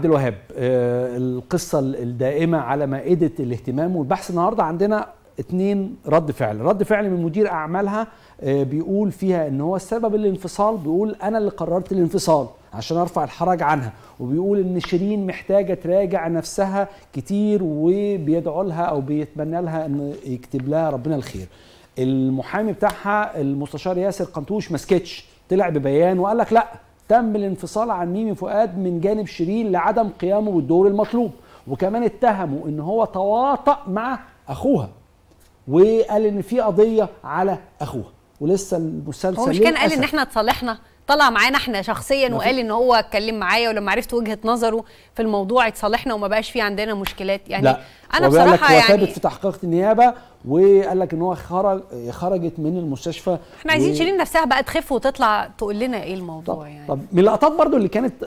عبد الوهاب آه، القصة الدائمة على مائدة الاهتمام والبحث النهاردة عندنا اتنين رد فعل رد فعل من مدير أعمالها آه، بيقول فيها ان هو السبب الانفصال بيقول انا اللي قررت الانفصال عشان ارفع الحرج عنها وبيقول ان شيرين محتاجه تراجع نفسها كتير وبيدعو لها او بيتمنى لها ان يكتب لها ربنا الخير المحامي بتاعها المستشار ياسر قنتوش ما سكتش طلع ببيان وقال لك لا تم الانفصال عن ميمي فؤاد من جانب شيرين لعدم قيامه بالدور المطلوب وكمان اتهموا ان هو تواطأ مع اخوها وقال ان في قضيه على اخوها ولسه المسلسل هو مش كان قال ان احنا اتصالحنا طلع معانا احنا شخصيا وقال ان هو اتكلم معايا ولما عرفت وجهه نظره في الموضوع اتصالحنا وما بقاش في عندنا مشكلات يعني لا. انا بصراحه يعني ثابت في تحقيقات النيابه وقال لك ان هو خرج خرجت من المستشفى احنا عايزين و... شيرين نفسها بقى تخف وتطلع تقول لنا ايه الموضوع طب يعني طب من اللقطات برضو اللي كانت